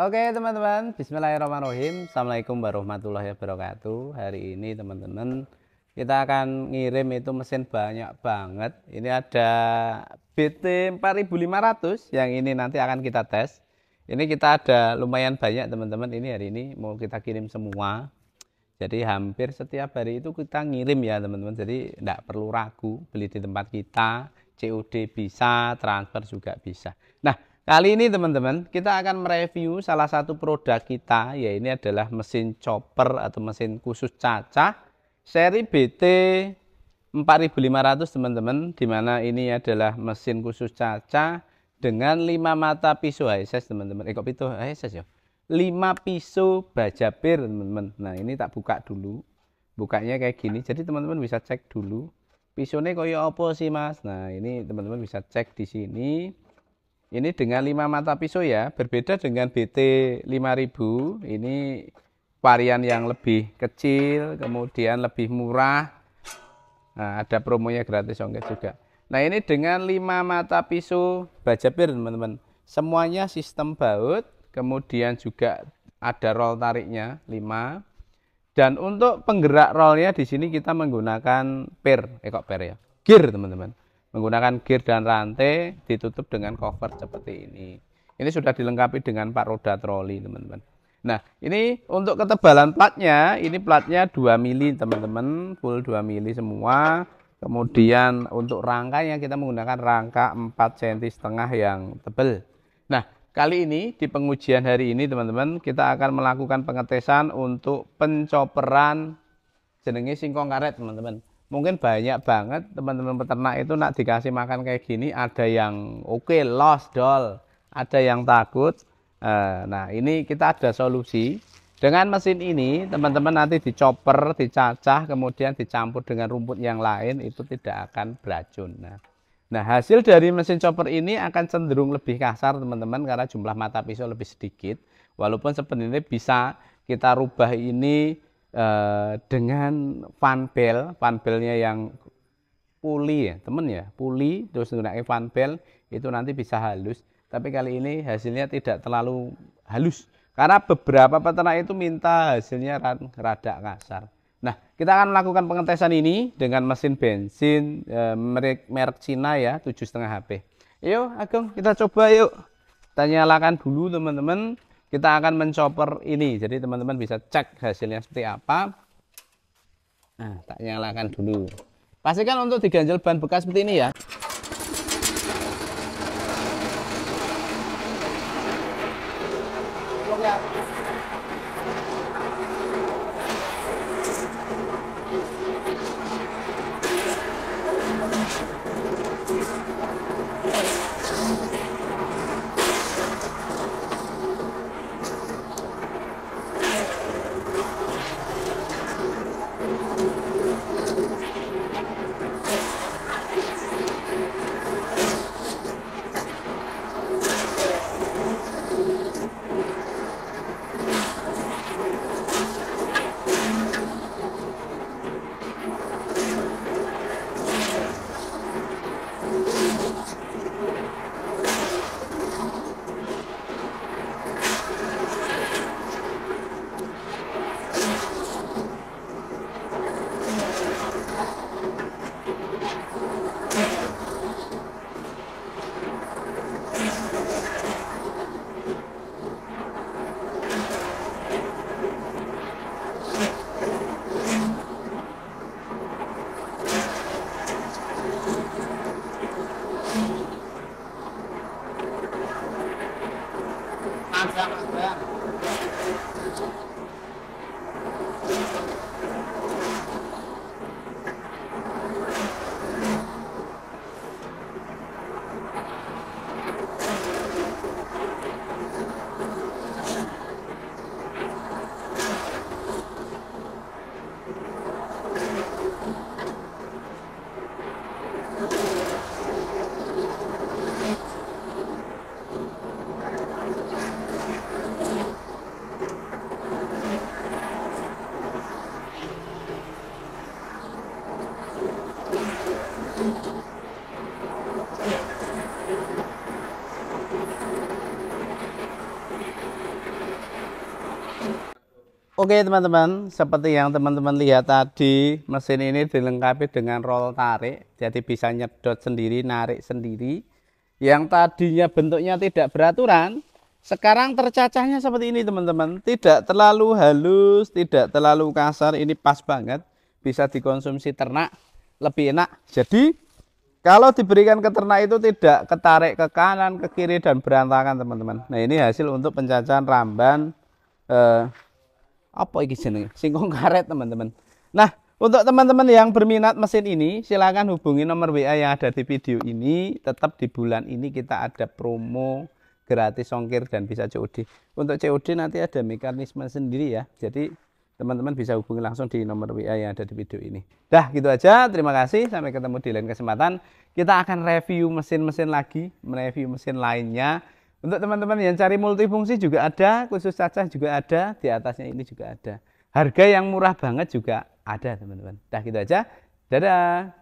Oke teman-teman, bismillahirrahmanirrahim. Assalamualaikum warahmatullahi wabarakatuh. Hari ini teman-teman kita akan ngirim itu mesin banyak banget. Ini ada BT 4500 yang ini nanti akan kita tes. Ini kita ada lumayan banyak teman-teman. Ini hari ini mau kita kirim semua. Jadi hampir setiap hari itu kita ngirim ya teman-teman. Jadi tidak perlu ragu beli di tempat kita. COD bisa, transfer juga bisa. Nah, Kali ini teman-teman kita akan mereview salah satu produk kita ya ini adalah mesin chopper atau mesin khusus cacah seri BT 4500 teman-teman dimana ini adalah mesin khusus cacah dengan 5 mata pisau HSS teman-teman eh kok itu HSS ya 5 pisau baja pir teman-teman nah ini tak buka dulu bukanya kayak gini jadi teman-teman bisa cek dulu pisau ini koyo apa sih mas nah ini teman-teman bisa cek di sini ini dengan 5 mata pisau ya, berbeda dengan BT 5000. Ini varian yang lebih kecil, kemudian lebih murah. Nah, ada promonya gratis ongkir juga. Nah, ini dengan 5 mata pisau baja pir teman-teman. Semuanya sistem baut, kemudian juga ada roll tariknya 5. Dan untuk penggerak rollnya di sini kita menggunakan per, eh, kok per ya, gear teman-teman menggunakan gear dan rantai ditutup dengan cover seperti ini ini sudah dilengkapi dengan empat roda troli teman-teman nah ini untuk ketebalan platnya ini platnya 2 mili teman-teman full 2 mili semua kemudian untuk rangkanya kita menggunakan rangka 4 cm setengah yang tebal nah kali ini di pengujian hari ini teman-teman kita akan melakukan pengetesan untuk pencoperan jenenge singkong karet teman-teman mungkin banyak banget teman-teman peternak itu nak dikasih makan kayak gini ada yang oke okay, lost doll ada yang takut eh, nah ini kita ada solusi dengan mesin ini teman-teman nanti dicoper dicacah kemudian dicampur dengan rumput yang lain itu tidak akan beracun nah Nah, hasil dari mesin chopper ini akan cenderung lebih kasar, teman-teman, karena jumlah mata pisau lebih sedikit. Walaupun sebenarnya bisa kita rubah ini Eh, dengan fan bell, fan bellnya yang puli ya, temen ya, puli terus menggunakan fan bell itu nanti bisa halus. Tapi kali ini hasilnya tidak terlalu halus karena beberapa peternak itu minta hasilnya rada kasar. Nah, kita akan melakukan pengetesan ini dengan mesin bensin eh, merek, merek Cina ya, 7,5 HP. Yuk, Agung, kita coba yuk. Kita nyalakan dulu teman-teman kita akan mencoper ini jadi teman-teman bisa cek hasilnya seperti apa nah tak nyalakan dulu pastikan untuk diganjel ban bekas seperti ini ya I'm with that. Oke teman-teman, seperti yang teman-teman lihat tadi, mesin ini dilengkapi dengan roll tarik, jadi bisa nyedot sendiri, narik sendiri. Yang tadinya bentuknya tidak beraturan, sekarang tercacahnya seperti ini teman-teman, tidak terlalu halus, tidak terlalu kasar, ini pas banget, bisa dikonsumsi ternak, lebih enak. Jadi kalau diberikan ke ternak itu tidak ketarik ke kanan, ke kiri dan berantakan teman-teman. Nah ini hasil untuk pencacahan ramban. Eh, apa iki jenenge? Singkong karet, teman-teman. Nah, untuk teman-teman yang berminat mesin ini, silahkan hubungi nomor WA yang ada di video ini. Tetap di bulan ini kita ada promo gratis ongkir dan bisa COD. Untuk COD nanti ada mekanisme sendiri ya. Jadi teman-teman bisa hubungi langsung di nomor WA yang ada di video ini. Dah gitu aja, terima kasih. Sampai ketemu di lain kesempatan. Kita akan review mesin-mesin lagi, mereview mesin lainnya. Untuk teman-teman yang cari multifungsi juga ada, khusus cacah juga ada, di atasnya ini juga ada. Harga yang murah banget juga ada, teman-teman. Dah gitu aja. Dadah.